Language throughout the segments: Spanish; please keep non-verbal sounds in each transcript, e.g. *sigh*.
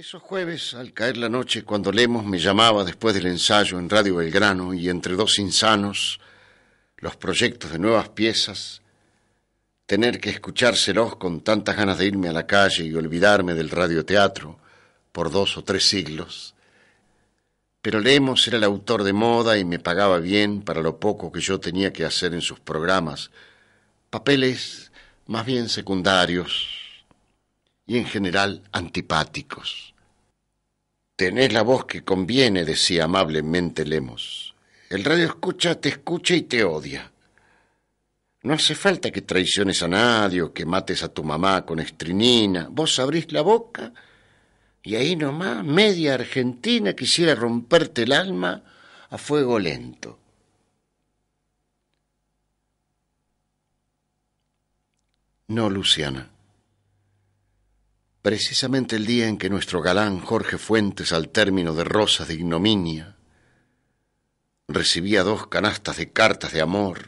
Esos jueves, al caer la noche, cuando Lemos me llamaba después del ensayo en Radio Belgrano y entre dos insanos, los proyectos de nuevas piezas, tener que escuchárselos con tantas ganas de irme a la calle y olvidarme del radioteatro por dos o tres siglos. Pero Lemos era el autor de moda y me pagaba bien para lo poco que yo tenía que hacer en sus programas, papeles más bien secundarios, y en general antipáticos. Tenés la voz que conviene, decía amablemente Lemos. El radio escucha, te escucha y te odia. No hace falta que traiciones a nadie o que mates a tu mamá con estrinina. Vos abrís la boca y ahí nomás media Argentina quisiera romperte el alma a fuego lento. No, Luciana, precisamente el día en que nuestro galán Jorge Fuentes, al término de Rosas de Ignominia, recibía dos canastas de cartas de amor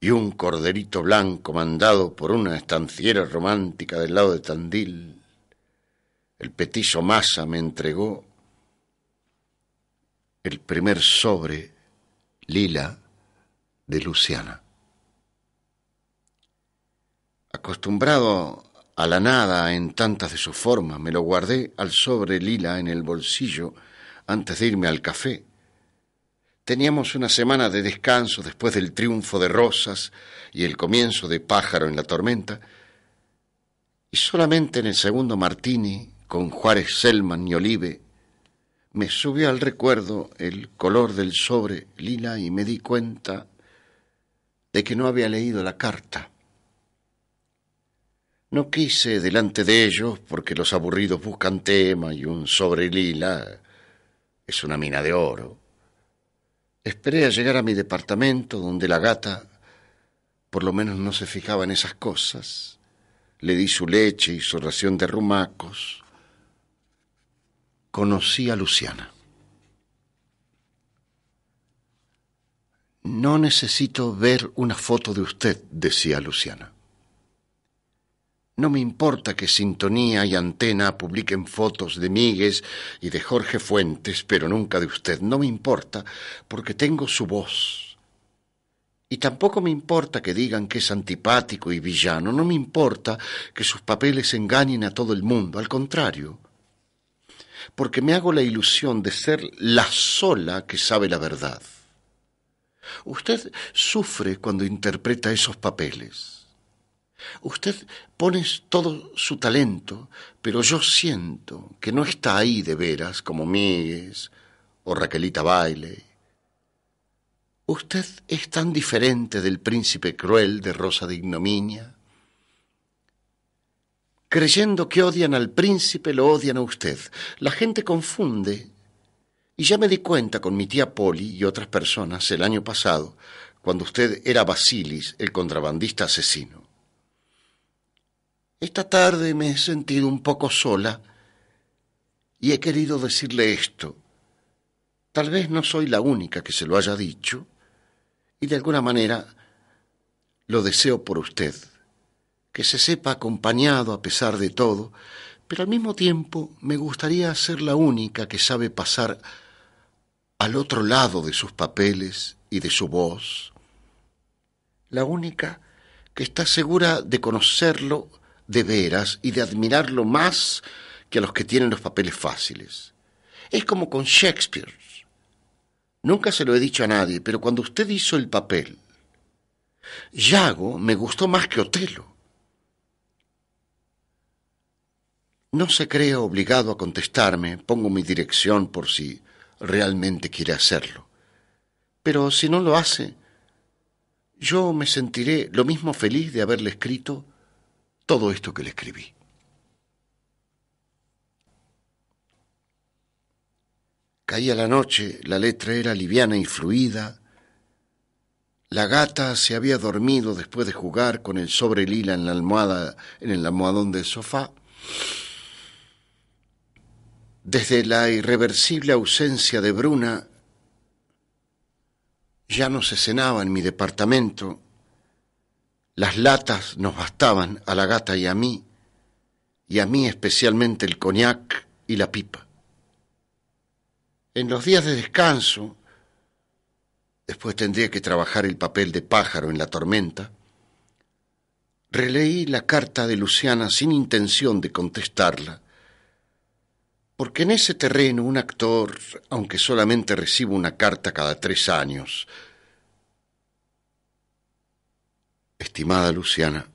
y un corderito blanco mandado por una estanciera romántica del lado de Tandil, el petiso Massa me entregó el primer sobre lila de Luciana. Acostumbrado a la nada en tantas de sus formas. Me lo guardé al sobre lila en el bolsillo antes de irme al café. Teníamos una semana de descanso después del triunfo de Rosas y el comienzo de Pájaro en la Tormenta, y solamente en el segundo Martini, con Juárez Selman y Olive, me subió al recuerdo el color del sobre lila y me di cuenta de que no había leído la carta. No quise delante de ellos, porque los aburridos buscan tema y un sobre lila es una mina de oro. Esperé a llegar a mi departamento, donde la gata por lo menos no se fijaba en esas cosas. Le di su leche y su ración de rumacos. Conocí a Luciana. No necesito ver una foto de usted, decía Luciana. No me importa que Sintonía y Antena publiquen fotos de Míguez y de Jorge Fuentes, pero nunca de usted. No me importa, porque tengo su voz. Y tampoco me importa que digan que es antipático y villano. No me importa que sus papeles engañen a todo el mundo. Al contrario, porque me hago la ilusión de ser la sola que sabe la verdad. Usted sufre cuando interpreta esos papeles Usted pone todo su talento, pero yo siento que no está ahí de veras como Migues o Raquelita Baile. Usted es tan diferente del príncipe cruel de Rosa de Ignominia. Creyendo que odian al príncipe, lo odian a usted. La gente confunde. Y ya me di cuenta con mi tía Polly y otras personas el año pasado, cuando usted era Basilis, el contrabandista asesino. Esta tarde me he sentido un poco sola y he querido decirle esto. Tal vez no soy la única que se lo haya dicho y de alguna manera lo deseo por usted, que se sepa acompañado a pesar de todo, pero al mismo tiempo me gustaría ser la única que sabe pasar al otro lado de sus papeles y de su voz, la única que está segura de conocerlo de veras y de admirarlo más que a los que tienen los papeles fáciles. Es como con Shakespeare. Nunca se lo he dicho a nadie, pero cuando usted hizo el papel, Yago me gustó más que Otelo. No se crea obligado a contestarme, pongo mi dirección por si realmente quiere hacerlo. Pero si no lo hace, yo me sentiré lo mismo feliz de haberle escrito todo esto que le escribí. Caía la noche, la letra era liviana y fluida. La gata se había dormido después de jugar con el sobre lila en la almohada, en el almohadón del sofá. Desde la irreversible ausencia de Bruna, ya no se cenaba en mi departamento las latas nos bastaban a la gata y a mí, y a mí especialmente el coñac y la pipa. En los días de descanso, después tendría que trabajar el papel de pájaro en la tormenta, releí la carta de Luciana sin intención de contestarla, porque en ese terreno un actor, aunque solamente reciba una carta cada tres años, Estimada Luciana,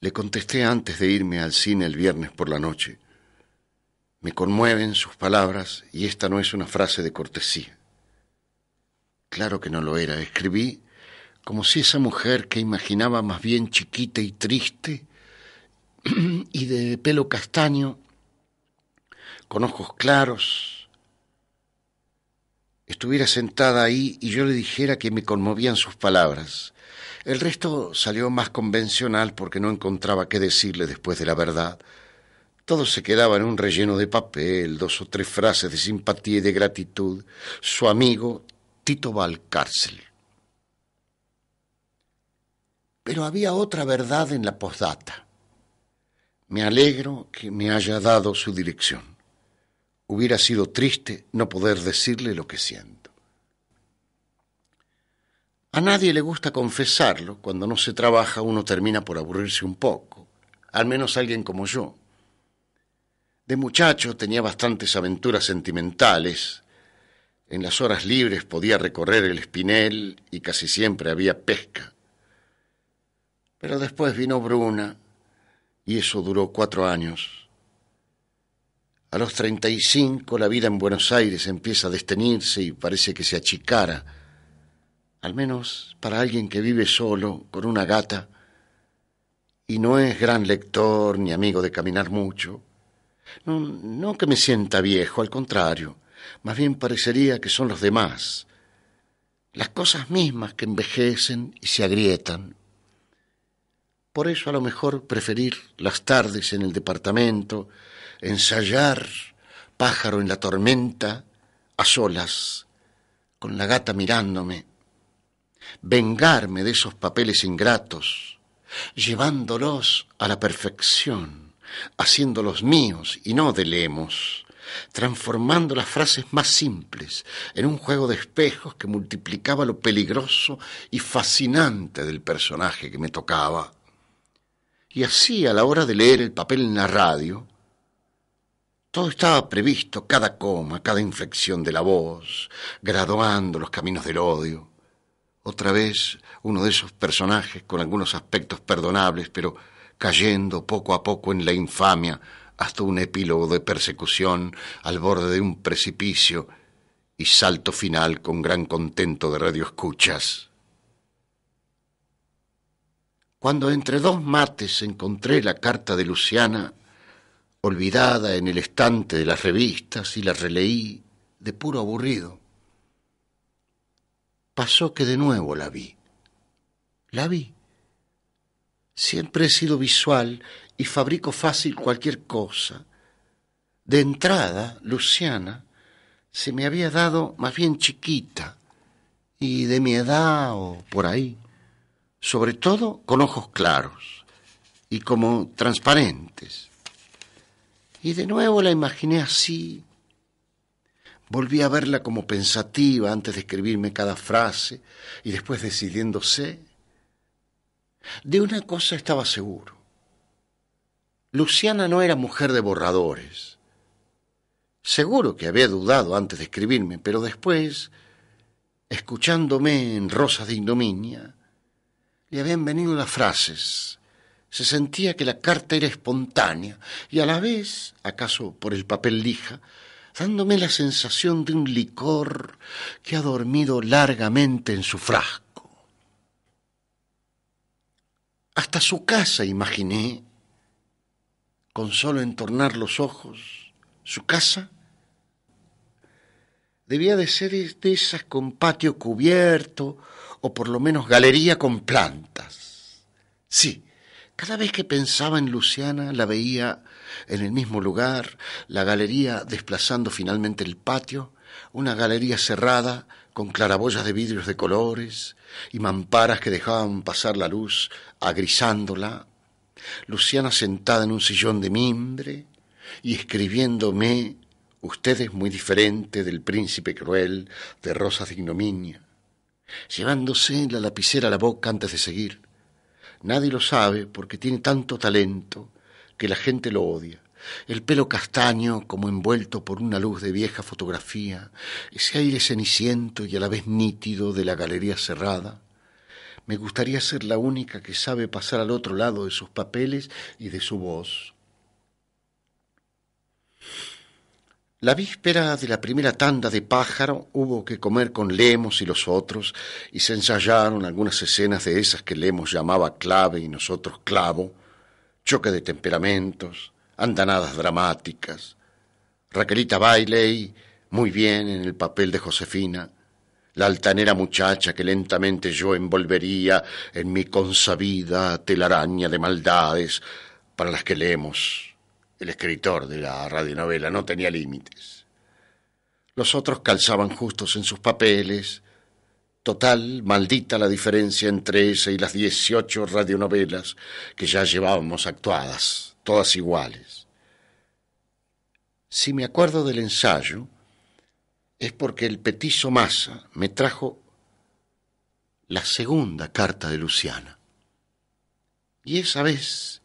le contesté antes de irme al cine el viernes por la noche. Me conmueven sus palabras y esta no es una frase de cortesía. Claro que no lo era. Escribí como si esa mujer que imaginaba más bien chiquita y triste *clears throat* y de pelo castaño, con ojos claros, estuviera sentada ahí y yo le dijera que me conmovían sus palabras el resto salió más convencional porque no encontraba qué decirle después de la verdad. Todo se quedaba en un relleno de papel, dos o tres frases de simpatía y de gratitud. Su amigo Tito Valcárcel. Pero había otra verdad en la postdata. Me alegro que me haya dado su dirección. Hubiera sido triste no poder decirle lo que siento. A nadie le gusta confesarlo, cuando no se trabaja uno termina por aburrirse un poco, al menos alguien como yo. De muchacho tenía bastantes aventuras sentimentales. En las horas libres podía recorrer el espinel y casi siempre había pesca. Pero después vino Bruna y eso duró cuatro años. A los treinta y cinco la vida en Buenos Aires empieza a destenirse y parece que se achicara al menos para alguien que vive solo con una gata y no es gran lector ni amigo de caminar mucho. No, que me sienta viejo, al contrario, más bien parecería que son los demás, las cosas mismas que envejecen y se agrietan. Por eso a lo mejor preferir las tardes en el departamento, ensayar pájaro en la tormenta, a solas, con la gata mirándome, vengarme de esos papeles ingratos, llevándolos a la perfección, haciéndolos míos y no de lemos, transformando las frases más simples en un juego de espejos que multiplicaba lo peligroso y fascinante del personaje que me tocaba. Y así, a la hora de leer el papel en la radio, todo estaba previsto, cada coma, cada inflexión de la voz, graduando los caminos del odio otra vez uno de esos personajes con algunos aspectos perdonables, pero cayendo poco a poco en la infamia hasta un epílogo de persecución al borde de un precipicio y salto final con gran contento de escuchas Cuando entre dos mates encontré la carta de Luciana, olvidada en el estante de las revistas, y la releí de puro aburrido pasó que de nuevo la vi. La vi. Siempre he sido visual y fabrico fácil cualquier cosa. De entrada, Luciana se me había dado más bien chiquita y de mi edad o por ahí, sobre todo con ojos claros y como transparentes. Y de nuevo la imaginé así, Volví a verla como pensativa antes de escribirme cada frase y después decidiéndose. De una cosa estaba seguro. Luciana no era mujer de borradores. Seguro que había dudado antes de escribirme, pero después, escuchándome en Rosas de Indominia, le habían venido las frases. Se sentía que la carta era espontánea y a la vez, acaso por el papel lija, dándome la sensación de un licor que ha dormido largamente en su frasco. Hasta su casa imaginé, con solo entornar los ojos, su casa debía de ser de esas con patio cubierto o por lo menos galería con plantas. Sí, cada vez que pensaba en Luciana la veía en el mismo lugar, la galería desplazando finalmente el patio, una galería cerrada con claraboyas de vidrios de colores y mamparas que dejaban pasar la luz agrisándola, Luciana sentada en un sillón de mimbre y escribiéndome Usted es muy diferente del príncipe cruel de Rosas de Ignominia, llevándose la lapicera a la boca antes de seguir. Nadie lo sabe porque tiene tanto talento que la gente lo odia. El pelo castaño, como envuelto por una luz de vieja fotografía, ese aire ceniciento y a la vez nítido de la galería cerrada. Me gustaría ser la única que sabe pasar al otro lado de sus papeles y de su voz. La víspera de la primera tanda de pájaro hubo que comer con Lemos y los otros, y se ensayaron algunas escenas de esas que Lemos llamaba clave y nosotros clavo, choque de temperamentos, andanadas dramáticas. Raquelita Bailey, muy bien en el papel de Josefina, la altanera muchacha que lentamente yo envolvería en mi consabida telaraña de maldades para las que leemos. El escritor de la radionovela no tenía límites. Los otros calzaban justos en sus papeles, Total, maldita la diferencia entre esa y las 18 radionovelas que ya llevábamos actuadas, todas iguales. Si me acuerdo del ensayo, es porque el petiso Massa me trajo la segunda carta de Luciana. Y esa vez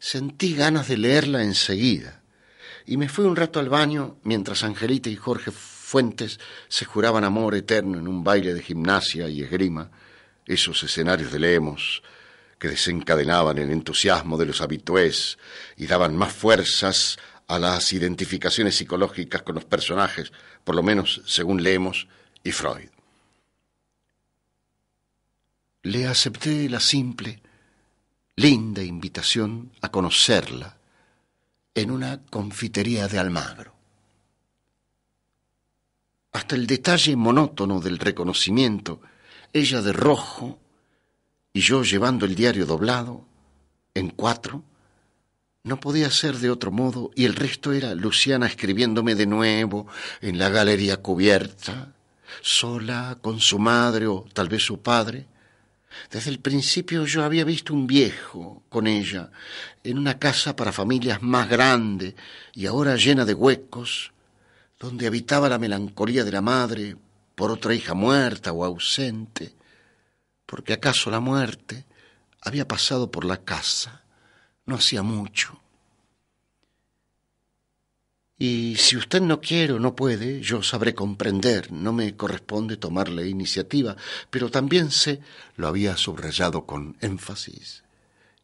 sentí ganas de leerla enseguida, y me fui un rato al baño mientras Angelita y Jorge fuentes se juraban amor eterno en un baile de gimnasia y esgrima, esos escenarios de Lemos que desencadenaban el entusiasmo de los habitués y daban más fuerzas a las identificaciones psicológicas con los personajes, por lo menos según Lemos y Freud. Le acepté la simple, linda invitación a conocerla en una confitería de Almagro hasta el detalle monótono del reconocimiento, ella de rojo y yo llevando el diario doblado, en cuatro, no podía ser de otro modo y el resto era Luciana escribiéndome de nuevo en la galería cubierta, sola con su madre o tal vez su padre. Desde el principio yo había visto un viejo con ella en una casa para familias más grande y ahora llena de huecos, donde habitaba la melancolía de la madre por otra hija muerta o ausente, porque acaso la muerte había pasado por la casa no hacía mucho. Y si usted no quiere o no puede, yo sabré comprender, no me corresponde tomarle iniciativa, pero también sé, lo había subrayado con énfasis,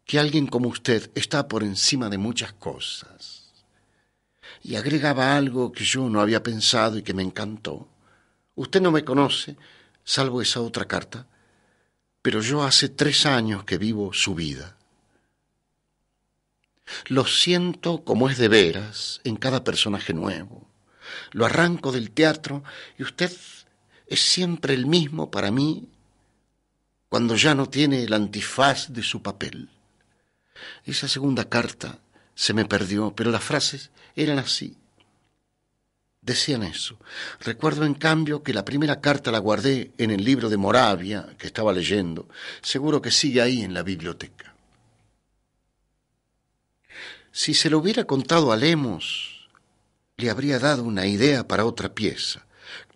que alguien como usted está por encima de muchas cosas y agregaba algo que yo no había pensado y que me encantó. Usted no me conoce, salvo esa otra carta, pero yo hace tres años que vivo su vida. Lo siento como es de veras en cada personaje nuevo. Lo arranco del teatro y usted es siempre el mismo para mí cuando ya no tiene el antifaz de su papel. Esa segunda carta se me perdió, pero las frases eran así. Decían eso. Recuerdo, en cambio, que la primera carta la guardé en el libro de Moravia que estaba leyendo. Seguro que sigue ahí en la biblioteca. Si se lo hubiera contado a Lemos, le habría dado una idea para otra pieza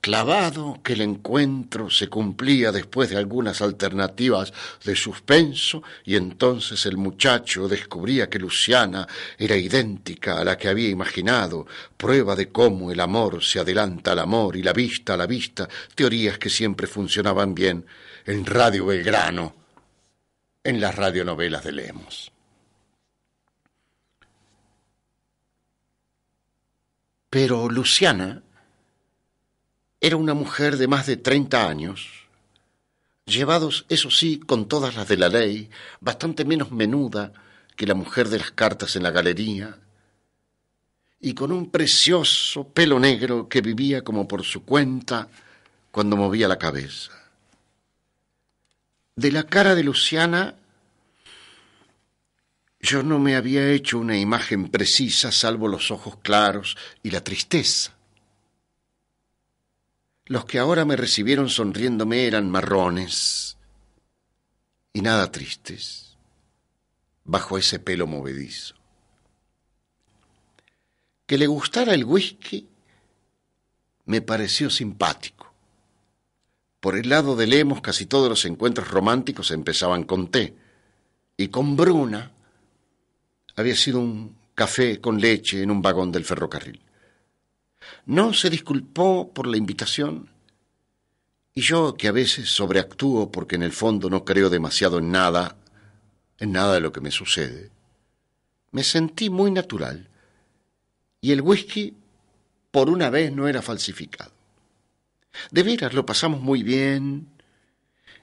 clavado que el encuentro se cumplía después de algunas alternativas de suspenso y entonces el muchacho descubría que Luciana era idéntica a la que había imaginado, prueba de cómo el amor se adelanta al amor y la vista a la vista, teorías que siempre funcionaban bien en Radio Belgrano, en las radionovelas de Lemos. Pero Luciana era una mujer de más de treinta años, llevados, eso sí, con todas las de la ley, bastante menos menuda que la mujer de las cartas en la galería, y con un precioso pelo negro que vivía como por su cuenta cuando movía la cabeza. De la cara de Luciana yo no me había hecho una imagen precisa salvo los ojos claros y la tristeza. Los que ahora me recibieron sonriéndome eran marrones y nada tristes bajo ese pelo movedizo. Que le gustara el whisky me pareció simpático. Por el lado de Lemos casi todos los encuentros románticos empezaban con té y con Bruna había sido un café con leche en un vagón del ferrocarril. No se disculpó por la invitación. Y yo, que a veces sobreactúo porque en el fondo no creo demasiado en nada, en nada de lo que me sucede, me sentí muy natural y el whisky por una vez no era falsificado. De veras, lo pasamos muy bien,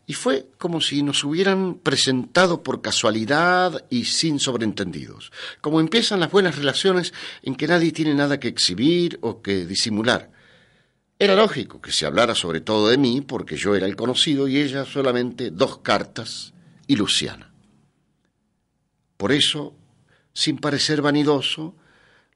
y fue como si nos hubieran presentado por casualidad y sin sobreentendidos, como empiezan las buenas relaciones en que nadie tiene nada que exhibir o que disimular. Era lógico que se hablara sobre todo de mí, porque yo era el conocido y ella solamente dos cartas y Luciana. Por eso, sin parecer vanidoso,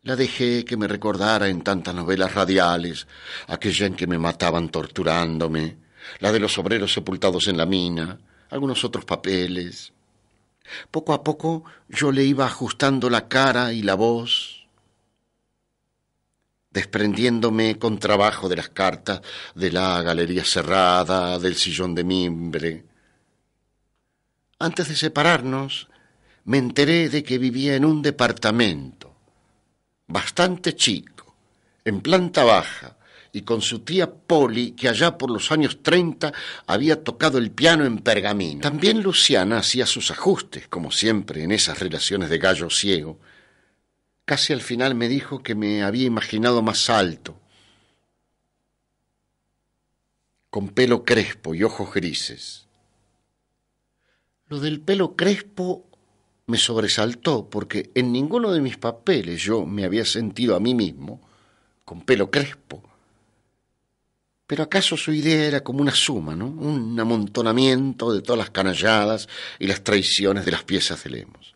la dejé que me recordara en tantas novelas radiales, aquella en que me mataban torturándome, la de los obreros sepultados en la mina, algunos otros papeles. Poco a poco yo le iba ajustando la cara y la voz, desprendiéndome con trabajo de las cartas, de la galería cerrada, del sillón de mimbre. Antes de separarnos, me enteré de que vivía en un departamento, bastante chico, en planta baja, y con su tía Polly que allá por los años 30 había tocado el piano en pergamino. También Luciana hacía sus ajustes, como siempre en esas relaciones de gallo ciego. Casi al final me dijo que me había imaginado más alto, con pelo crespo y ojos grises. Lo del pelo crespo me sobresaltó porque en ninguno de mis papeles yo me había sentido a mí mismo con pelo crespo. Pero acaso su idea era como una suma, ¿no? un amontonamiento de todas las canalladas y las traiciones de las piezas de Lemos.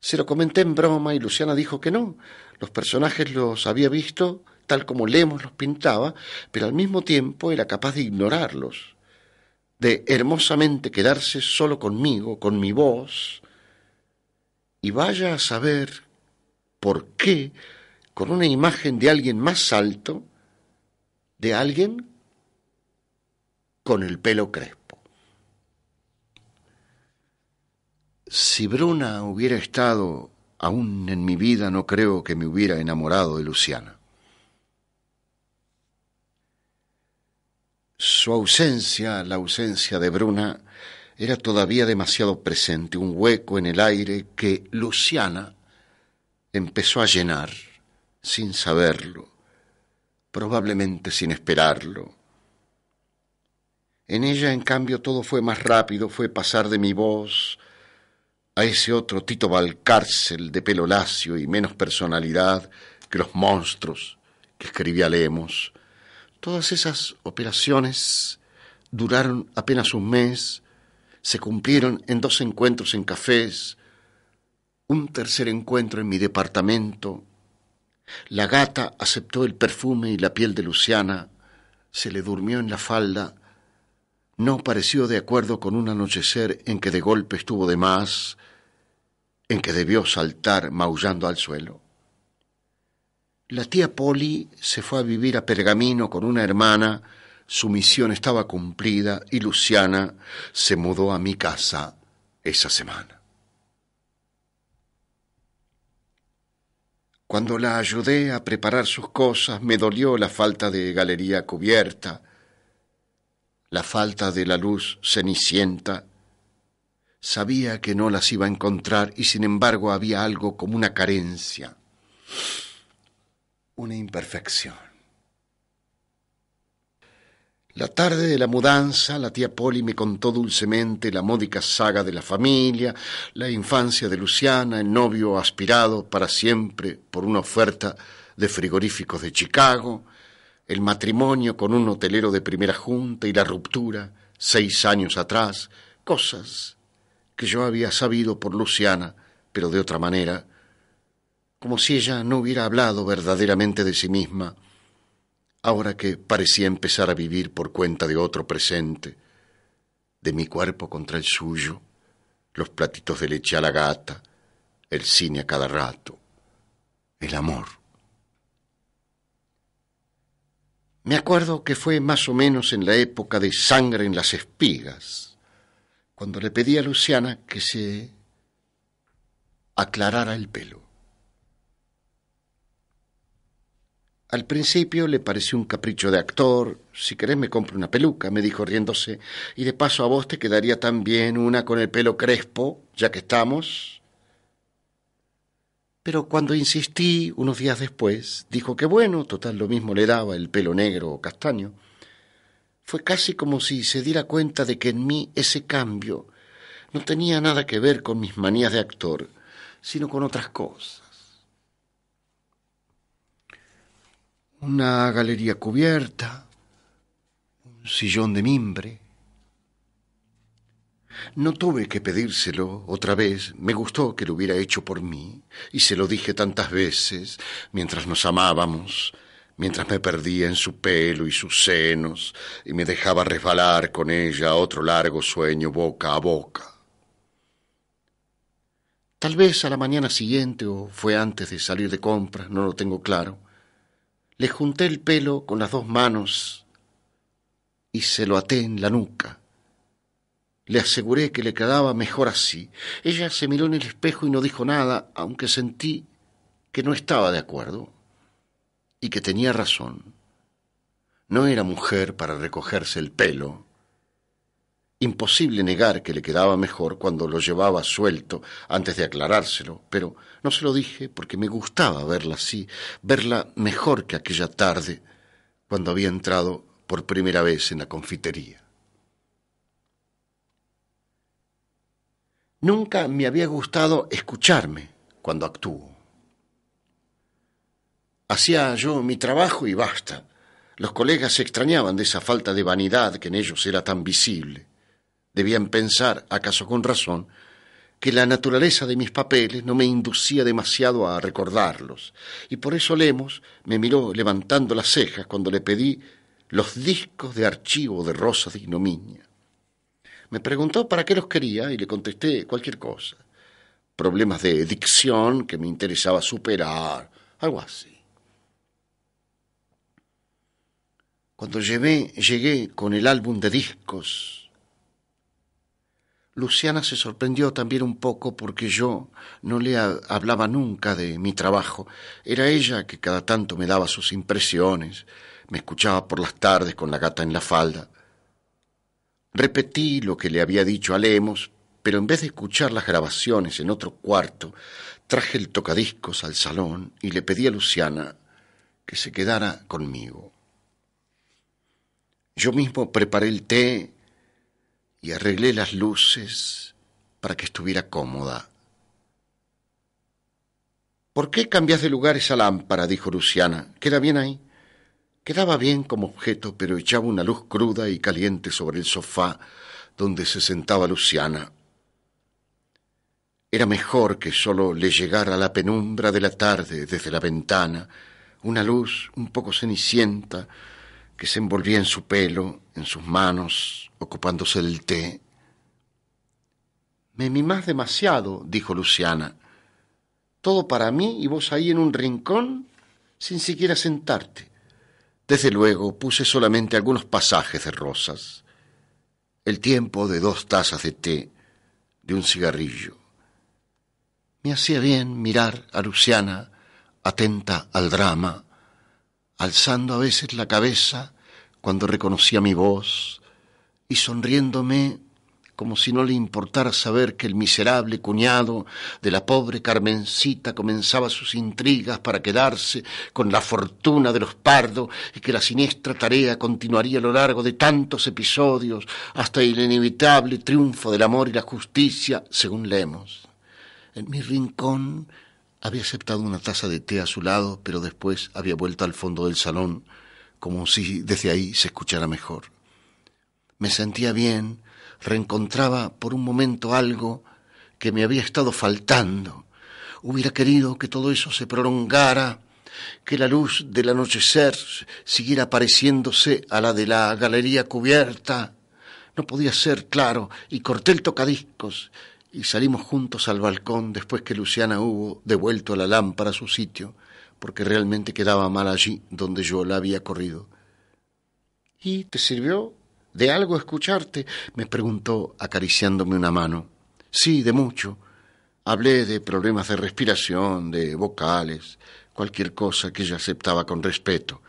Se lo comenté en broma y Luciana dijo que no. Los personajes los había visto tal como Lemos los pintaba, pero al mismo tiempo era capaz de ignorarlos, de hermosamente quedarse solo conmigo, con mi voz. Y vaya a saber por qué, con una imagen de alguien más alto, de alguien con el pelo crespo. Si Bruna hubiera estado aún en mi vida, no creo que me hubiera enamorado de Luciana. Su ausencia, la ausencia de Bruna, era todavía demasiado presente, un hueco en el aire que Luciana empezó a llenar sin saberlo probablemente sin esperarlo. En ella, en cambio, todo fue más rápido, fue pasar de mi voz a ese otro Tito Valcárcel de pelo lacio y menos personalidad que los monstruos que escribía Lemos. Todas esas operaciones duraron apenas un mes, se cumplieron en dos encuentros en cafés, un tercer encuentro en mi departamento la gata aceptó el perfume y la piel de Luciana, se le durmió en la falda, no pareció de acuerdo con un anochecer en que de golpe estuvo de más, en que debió saltar maullando al suelo. La tía Polly se fue a vivir a Pergamino con una hermana, su misión estaba cumplida y Luciana se mudó a mi casa esa semana. Cuando la ayudé a preparar sus cosas, me dolió la falta de galería cubierta, la falta de la luz cenicienta. Sabía que no las iba a encontrar y sin embargo había algo como una carencia, una imperfección. La tarde de la mudanza, la tía Polly me contó dulcemente la módica saga de la familia, la infancia de Luciana, el novio aspirado para siempre por una oferta de frigoríficos de Chicago, el matrimonio con un hotelero de primera junta y la ruptura seis años atrás, cosas que yo había sabido por Luciana, pero de otra manera, como si ella no hubiera hablado verdaderamente de sí misma ahora que parecía empezar a vivir por cuenta de otro presente, de mi cuerpo contra el suyo, los platitos de leche a la gata, el cine a cada rato, el amor. Me acuerdo que fue más o menos en la época de sangre en las espigas, cuando le pedí a Luciana que se aclarara el pelo. Al principio le pareció un capricho de actor. Si querés me compro una peluca, me dijo riéndose. Y de paso a vos te quedaría también una con el pelo crespo, ya que estamos. Pero cuando insistí unos días después, dijo que bueno, total lo mismo le daba el pelo negro o castaño. Fue casi como si se diera cuenta de que en mí ese cambio no tenía nada que ver con mis manías de actor, sino con otras cosas. una galería cubierta, un sillón de mimbre. No tuve que pedírselo otra vez, me gustó que lo hubiera hecho por mí, y se lo dije tantas veces, mientras nos amábamos, mientras me perdía en su pelo y sus senos, y me dejaba resbalar con ella otro largo sueño boca a boca. Tal vez a la mañana siguiente o fue antes de salir de compras, no lo tengo claro le junté el pelo con las dos manos y se lo até en la nuca. Le aseguré que le quedaba mejor así. Ella se miró en el espejo y no dijo nada, aunque sentí que no estaba de acuerdo y que tenía razón. No era mujer para recogerse el pelo Imposible negar que le quedaba mejor cuando lo llevaba suelto antes de aclarárselo, pero no se lo dije porque me gustaba verla así, verla mejor que aquella tarde cuando había entrado por primera vez en la confitería. Nunca me había gustado escucharme cuando actúo. Hacía yo mi trabajo y basta. Los colegas se extrañaban de esa falta de vanidad que en ellos era tan visible. Debían pensar, acaso con razón, que la naturaleza de mis papeles no me inducía demasiado a recordarlos, y por eso Lemos me miró levantando las cejas cuando le pedí los discos de archivo de Rosas de Ignominia. Me preguntó para qué los quería y le contesté cualquier cosa. Problemas de dicción que me interesaba superar, algo así. Cuando llevé, llegué con el álbum de discos Luciana se sorprendió también un poco porque yo no le hablaba nunca de mi trabajo. Era ella que cada tanto me daba sus impresiones, me escuchaba por las tardes con la gata en la falda. Repetí lo que le había dicho a Lemos, pero en vez de escuchar las grabaciones en otro cuarto, traje el tocadiscos al salón y le pedí a Luciana que se quedara conmigo. Yo mismo preparé el té y arreglé las luces para que estuviera cómoda. ¿Por qué cambias de lugar esa lámpara? dijo Luciana. Queda bien ahí. Quedaba bien como objeto, pero echaba una luz cruda y caliente sobre el sofá donde se sentaba Luciana. Era mejor que solo le llegara la penumbra de la tarde desde la ventana, una luz un poco cenicienta que se envolvía en su pelo, en sus manos, ocupándose del té. Me mimás demasiado, dijo Luciana. Todo para mí y vos ahí en un rincón sin siquiera sentarte. Desde luego puse solamente algunos pasajes de rosas, el tiempo de dos tazas de té, de un cigarrillo. Me hacía bien mirar a Luciana, atenta al drama, alzando a veces la cabeza cuando reconocía mi voz y sonriéndome como si no le importara saber que el miserable cuñado de la pobre Carmencita comenzaba sus intrigas para quedarse con la fortuna de los pardos y que la siniestra tarea continuaría a lo largo de tantos episodios hasta el inevitable triunfo del amor y la justicia, según lemos. En mi rincón había aceptado una taza de té a su lado, pero después había vuelto al fondo del salón, como si desde ahí se escuchara mejor. Me sentía bien, reencontraba por un momento algo que me había estado faltando. Hubiera querido que todo eso se prolongara, que la luz del anochecer siguiera pareciéndose a la de la galería cubierta. No podía ser claro, y corté el tocadiscos y salimos juntos al balcón después que Luciana hubo devuelto la lámpara a su sitio, porque realmente quedaba mal allí donde yo la había corrido. ¿Y te sirvió de algo escucharte? me preguntó acariciándome una mano. Sí, de mucho. Hablé de problemas de respiración, de vocales, cualquier cosa que ella aceptaba con respeto.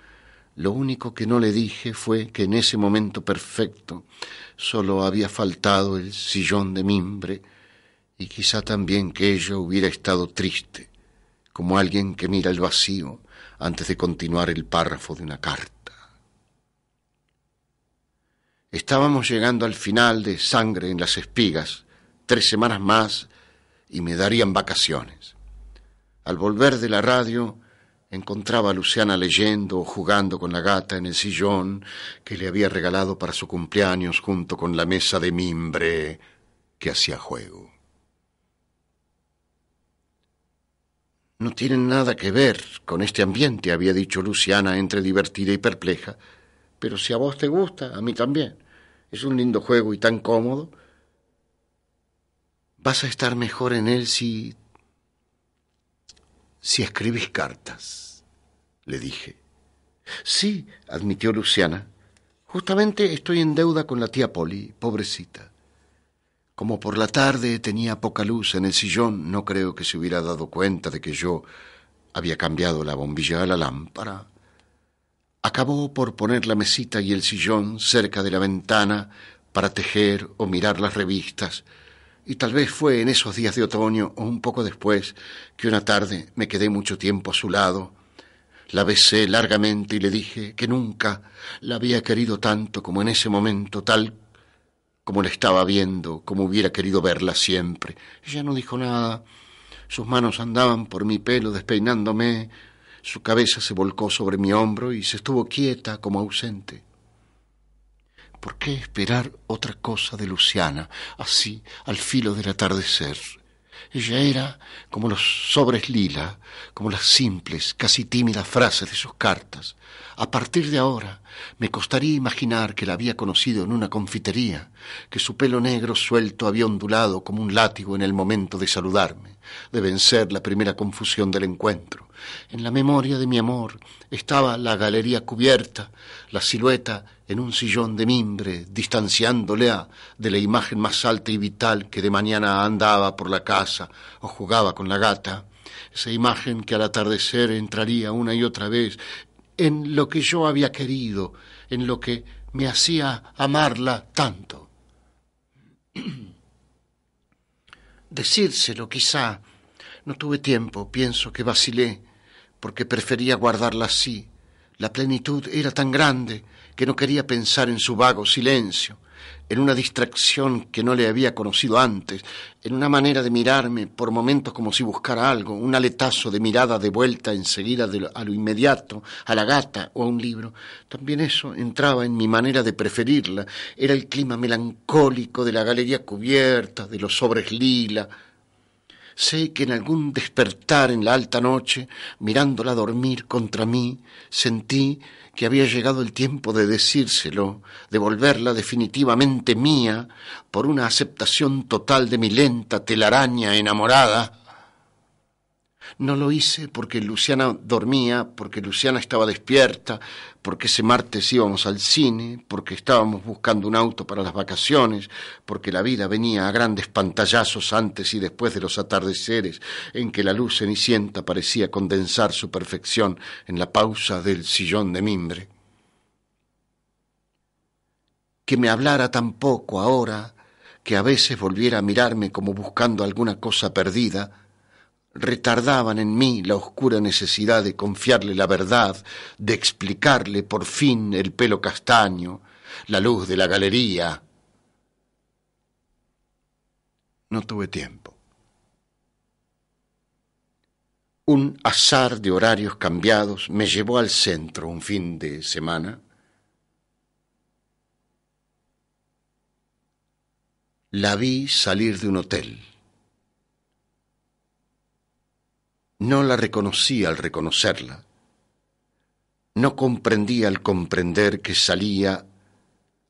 Lo único que no le dije fue que en ese momento perfecto solo había faltado el sillón de mimbre y quizá también que ella hubiera estado triste, como alguien que mira el vacío antes de continuar el párrafo de una carta. Estábamos llegando al final de Sangre en las Espigas, tres semanas más y me darían vacaciones. Al volver de la radio, encontraba a Luciana leyendo o jugando con la gata en el sillón que le había regalado para su cumpleaños junto con la mesa de mimbre que hacía juego. No tienen nada que ver con este ambiente, había dicho Luciana entre divertida y perpleja. Pero si a vos te gusta, a mí también. Es un lindo juego y tan cómodo. Vas a estar mejor en él si... si escribís cartas, le dije. Sí, admitió Luciana. Justamente estoy en deuda con la tía Polly, pobrecita. Como por la tarde tenía poca luz en el sillón, no creo que se hubiera dado cuenta de que yo había cambiado la bombilla a la lámpara. Acabó por poner la mesita y el sillón cerca de la ventana para tejer o mirar las revistas, y tal vez fue en esos días de otoño o un poco después que una tarde me quedé mucho tiempo a su lado. La besé largamente y le dije que nunca la había querido tanto como en ese momento, tal como la estaba viendo, como hubiera querido verla siempre. Ella no dijo nada. Sus manos andaban por mi pelo despeinándome. Su cabeza se volcó sobre mi hombro y se estuvo quieta como ausente. ¿Por qué esperar otra cosa de Luciana, así, al filo del atardecer? Ella era como los sobres lila, como las simples, casi tímidas frases de sus cartas. A partir de ahora me costaría imaginar que la había conocido en una confitería, que su pelo negro suelto había ondulado como un látigo en el momento de saludarme, de vencer la primera confusión del encuentro. En la memoria de mi amor estaba la galería cubierta, la silueta en un sillón de mimbre, distanciándole a, de la imagen más alta y vital que de mañana andaba por la casa o jugaba con la gata, esa imagen que al atardecer entraría una y otra vez en lo que yo había querido, en lo que me hacía amarla tanto. *clears throat* Decírselo quizá, no tuve tiempo, pienso que vacilé, porque prefería guardarla así. La plenitud era tan grande, que no quería pensar en su vago silencio, en una distracción que no le había conocido antes, en una manera de mirarme por momentos como si buscara algo, un aletazo de mirada de vuelta enseguida a lo inmediato, a la gata o a un libro. También eso entraba en mi manera de preferirla. Era el clima melancólico de la galería cubierta, de los sobres lila, Sé que en algún despertar en la alta noche, mirándola dormir contra mí, sentí que había llegado el tiempo de decírselo, de volverla definitivamente mía por una aceptación total de mi lenta telaraña enamorada no lo hice porque Luciana dormía, porque Luciana estaba despierta, porque ese martes íbamos al cine, porque estábamos buscando un auto para las vacaciones, porque la vida venía a grandes pantallazos antes y después de los atardeceres en que la luz cenicienta parecía condensar su perfección en la pausa del sillón de mimbre. Que me hablara tan poco ahora, que a veces volviera a mirarme como buscando alguna cosa perdida, retardaban en mí la oscura necesidad de confiarle la verdad, de explicarle por fin el pelo castaño, la luz de la galería. No tuve tiempo. Un azar de horarios cambiados me llevó al centro un fin de semana. La vi salir de un hotel No la reconocí al reconocerla. No comprendí al comprender que salía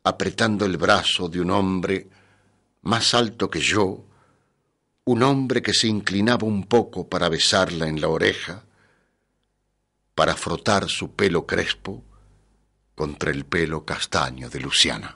apretando el brazo de un hombre más alto que yo, un hombre que se inclinaba un poco para besarla en la oreja, para frotar su pelo crespo contra el pelo castaño de Luciana.